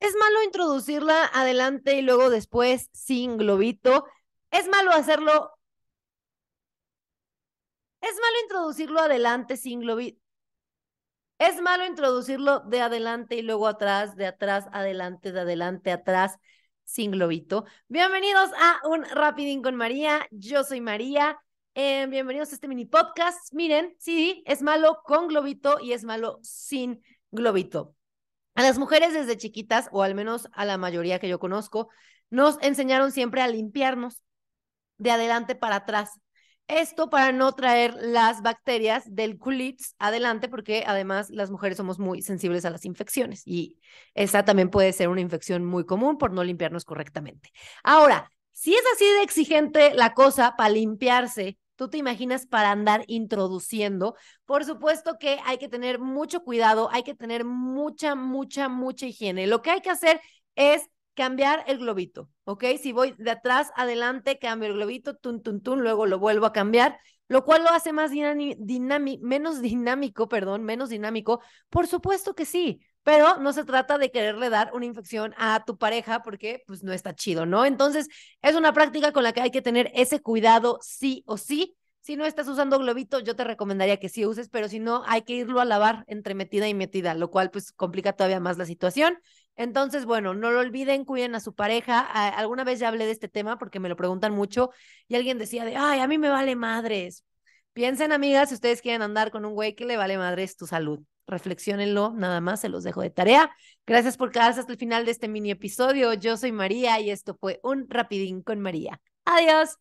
¿Es malo introducirla adelante y luego después sin globito? ¿Es malo hacerlo? ¿Es malo introducirlo adelante sin globito? ¿Es malo introducirlo de adelante y luego atrás, de atrás, adelante, de adelante, atrás, sin globito? Bienvenidos a un Rapidín con María. Yo soy María. Eh, bienvenidos a este mini podcast. Miren, sí, es malo con globito y es malo sin globito. A las mujeres desde chiquitas, o al menos a la mayoría que yo conozco, nos enseñaron siempre a limpiarnos de adelante para atrás. Esto para no traer las bacterias del culitz adelante, porque además las mujeres somos muy sensibles a las infecciones y esa también puede ser una infección muy común por no limpiarnos correctamente. Ahora, si es así de exigente la cosa para limpiarse tú te imaginas para andar introduciendo. Por supuesto que hay que tener mucho cuidado, hay que tener mucha, mucha, mucha higiene. Lo que hay que hacer es cambiar el globito, ¿ok? Si voy de atrás adelante, cambio el globito, tun, tun, tun, luego lo vuelvo a cambiar, lo cual lo hace más dinámico, menos dinámico, perdón, menos dinámico. Por supuesto que sí pero no se trata de quererle dar una infección a tu pareja porque pues no está chido, ¿no? Entonces es una práctica con la que hay que tener ese cuidado sí o sí. Si no estás usando globito, yo te recomendaría que sí uses, pero si no, hay que irlo a lavar entre metida y metida, lo cual pues complica todavía más la situación. Entonces, bueno, no lo olviden, cuiden a su pareja. alguna vez ya hablé de este tema porque me lo preguntan mucho y alguien decía de, ay, a mí me vale madres. Piensen, amigas, si ustedes quieren andar con un güey que le vale madres tu salud. Reflexionenlo, nada más, se los dejo de tarea. Gracias por quedarse hasta el final de este mini episodio. Yo soy María y esto fue un Rapidín con María. Adiós.